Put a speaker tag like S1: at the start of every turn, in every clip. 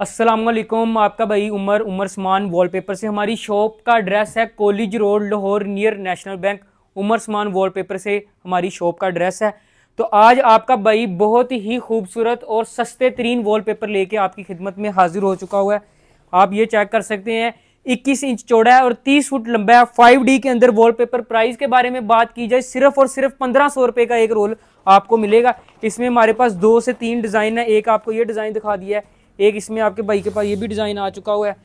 S1: असलम आपका भाई उमर उमर समान वॉलपेपर से हमारी शॉप का एड्रेस है college road Lahore near national bank Umar समान वॉलपेपर से हमारी शॉप का एड्रेस है तो आज आपका भाई बहुत ही खूबसूरत और सस्ते तरीन वॉलपेपर लेके आपकी खिदमत में हाजिर हो चुका हुआ है आप ये चेक कर सकते हैं 21 इंच चौड़ा है और 30 फुट लंबा है 5D के अंदर वॉलपेपर प्राइस के बारे में बात की जाए सिर्फ और सिर्फ पंद्रह सौ रुपये का एक रोल आपको मिलेगा इसमें हमारे पास दो से तीन डिज़ाइन है एक आपको ये डिज़ाइन दिखा दिया है एक इसमें आपके भाई के पास ये भी डिज़ाइन आ चुका हुआ है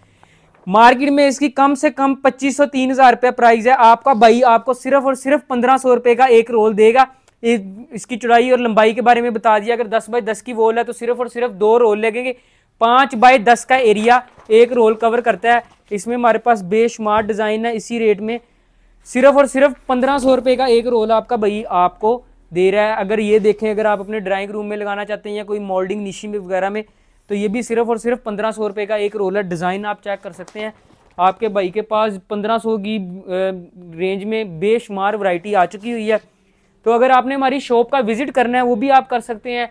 S1: मार्केट में इसकी कम से कम पच्चीस सौ तीन हज़ार रुपया प्राइस है आपका भाई आपको सिर्फ और सिर्फ पंद्रह सौ रुपये का एक रोल देगा इसकी चौड़ाई और लंबाई के बारे में बता दिया अगर दस बाई दस की वॉल है तो सिर्फ और सिर्फ दो रोल लगेंगे पाँच बाई दस का एरिया एक रोल कवर करता है इसमें हमारे पास बेशुमार डिज़ाइन है इसी रेट में सिर्फ और सिर्फ पंद्रह सौ रुपये का एक रोल आपका भाई आपको दे रहा है अगर ये देखें अगर आप अपने ड्राइंग रूम में लगाना चाहते हैं या कोई मोल्डिंग निशी में वगैरह में तो ये भी सिर्फ और सिर्फ पंद्रह सौ रुपये का एक रोलर डिज़ाइन आप चेक कर सकते हैं आपके भाई के पास पंद्रह सौ की रेंज में बेशुमार वैरायटी आ चुकी हुई है तो अगर आपने हमारी शॉप का विज़िट करना है वो भी आप कर सकते हैं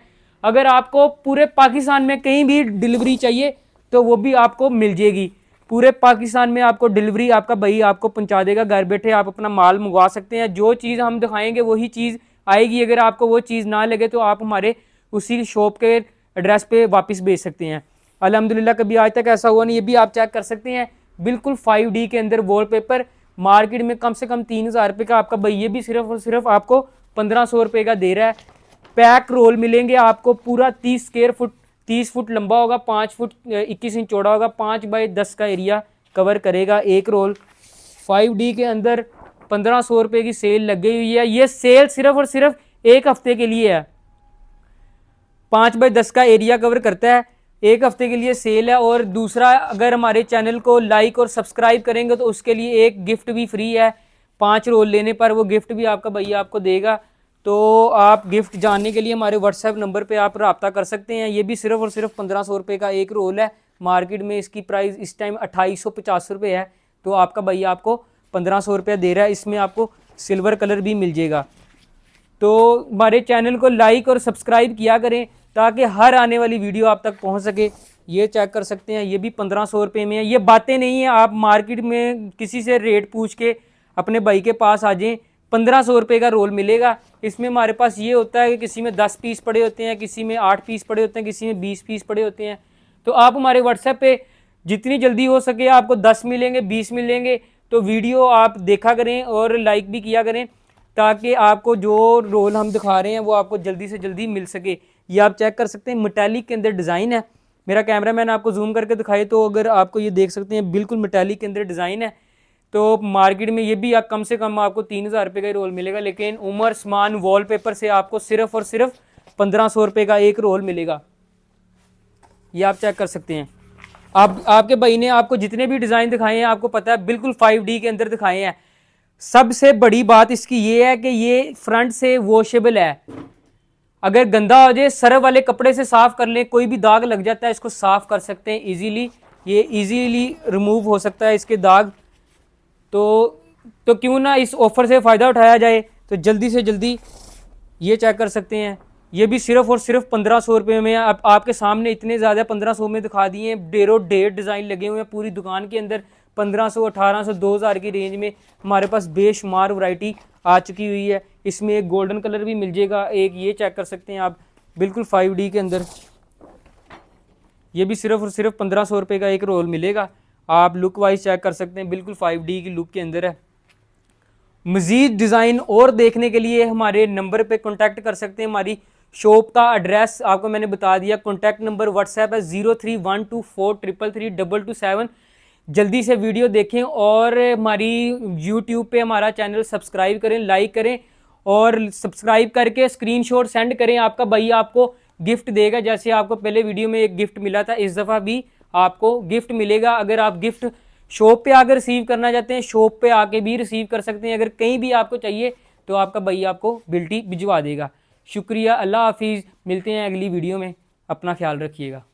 S1: अगर आपको पूरे पाकिस्तान में कहीं भी डिलीवरी चाहिए तो वो भी आपको मिल जाएगी पूरे पाकिस्तान में आपको डिलीवरी आपका भाई आपको पहुंचा देगा घर बैठे आप अपना माल मंगवा सकते हैं जो चीज़ हम दिखाएंगे वही चीज़ आएगी अगर आपको वो चीज़ ना लगे तो आप हमारे उसी शॉप के एड्रेस पे वापस भेज सकते हैं अलहमदिल्ला कभी आज तक ऐसा हुआ नहीं ये भी आप चेक कर सकते हैं बिल्कुल फाइव डी के अंदर वॉलपेपर मार्केट में कम से कम तीन हज़ार रुपये का आपका भाई ये भी सिर्फ और सिर्फ आपको पंद्रह सौ रुपये का दे रहा है पैक रोल मिलेंगे आपको पूरा तीस स्केयर फुट तीस फुट लंबा होगा पाँच फुट इक्कीस इंच चौड़ा होगा पाँच बाई दस का एरिया कवर करेगा एक रोल फाइव डी के अंदर पंद्रह सौ रुपये की सेल लग गई हुई है ये सेल सिर्फ और सिर्फ एक हफ्ते के लिए है पाँच बाई दस का एरिया कवर करता है एक हफ्ते के लिए सेल है और दूसरा अगर हमारे चैनल को लाइक और सब्सक्राइब करेंगे तो उसके लिए एक गिफ्ट भी फ्री है पाँच रोल लेने पर वो गिफ्ट भी आपका भैया आपको देगा तो आप गिफ्ट जानने के लिए हमारे व्हाट्सएप नंबर पे आप रबता कर सकते हैं ये भी सिर्फ और सिर्फ पंद्रह सौ रुपये का एक रोल है मार्केट में इसकी प्राइस इस टाइम अट्ठाईस सौ पचास रुपये है तो आपका भैया आपको पंद्रह सौ रुपये दे रहा है इसमें आपको सिल्वर कलर भी मिल जाएगा तो हमारे चैनल को लाइक और सब्सक्राइब किया करें ताकि हर आने वाली वीडियो आप तक पहुंच सके ये चेक कर सकते हैं ये भी पंद्रह सौ रुपये में है ये बातें नहीं है आप मार्केट में किसी से रेट पूछ के अपने भाई के पास आ जाएँ पंद्रह सौ रुपये का रोल मिलेगा इसमें हमारे पास ये होता है कि किसी में दस पीस पड़े होते हैं किसी में आठ पीस पड़े होते हैं किसी में बीस पीस पड़े होते हैं तो आप हमारे व्हाट्सएप पर जितनी जल्दी हो सके आपको दस मिलेंगे बीस मिलेंगे तो वीडियो आप देखा करें और लाइक भी किया करें ताकि आपको जो रोल हम दिखा रहे हैं वो आपको जल्दी से जल्दी मिल सके ये आप चेक कर सकते हैं मेटालिक के अंदर डिज़ाइन है मेरा कैमरा मैन आपको जूम करके दिखाई तो अगर आपको ये देख सकते हैं बिल्कुल मेटालिक के अंदर डिज़ाइन है तो मार्केट में ये भी आप कम से कम आपको तीन हज़ार रुपये का ही रोल मिलेगा लेकिन उमर वॉल वॉलपेपर से आपको सिर्फ और सिर्फ पंद्रह सौ रुपये का एक रोल मिलेगा ये आप चेक कर सकते हैं आप आपके भाई ने आपको जितने भी डिज़ाइन दिखाए हैं आपको पता है बिल्कुल फाइव डी के अंदर दिखाए हैं सबसे बड़ी बात इसकी ये है कि ये फ्रंट से वॉशेबल है अगर गंदा हो जाए सर वाले कपड़े से साफ़ कर लें कोई भी दाग लग जाता है इसको साफ़ कर सकते हैं इजीली ये इजीली रिमूव हो सकता है इसके दाग तो तो क्यों ना इस ऑफ़र से फ़ायदा उठाया जाए तो जल्दी से जल्दी ये चेक कर सकते हैं ये भी सिर्फ और सिर्फ पंद्रह सौ रुपये में आप, आपके सामने इतने ज़्यादा पंद्रह सौ में दिखा दिए हैं डेढ़ों डेढ़ डिज़ाइन लगे हुए हैं पूरी दुकान के अंदर पंद्रह सौ अठारह सौ दो हज़ार की रेंज में हमारे पास बेशुमार वैरायटी आ चुकी हुई है इसमें एक गोल्डन कलर भी मिल जाएगा एक ये चेक कर सकते हैं आप बिल्कुल फाइव डी के अंदर ये भी सिर्फ और सिर्फ पंद्रह सौ रुपये का एक रोल मिलेगा आप लुक वाइज चेक कर सकते हैं बिल्कुल फाइव डी की लुक के अंदर है मज़ीद डिज़ाइन और देखने के लिए हमारे नंबर पे कांटेक्ट कर सकते हैं हमारी शॉप का एड्रेस आपको मैंने बता दिया कॉन्टैक्ट नंबर व्हाट्सएप है zero three one two four triple three double two seven जल्दी से वीडियो देखें और हमारी यूट्यूब पे हमारा चैनल सब्सक्राइब करें लाइक करें और सब्सक्राइब करके स्क्रीनशॉट सेंड करें आपका भैया आपको गिफ्ट देगा जैसे आपको पहले वीडियो में एक गिफ्ट मिला था इस दफ़ा भी आपको गिफ्ट मिलेगा अगर आप गिफ्ट शॉप पे आकर रिसीव करना चाहते हैं शॉप पे आके भी रिसीव कर सकते हैं अगर कहीं भी आपको चाहिए तो आपका भैया आपको बिल्टी भिजवा देगा शुक्रिया अल्लाह हाफिज़ मिलते हैं अगली वीडियो में अपना ख्याल रखिएगा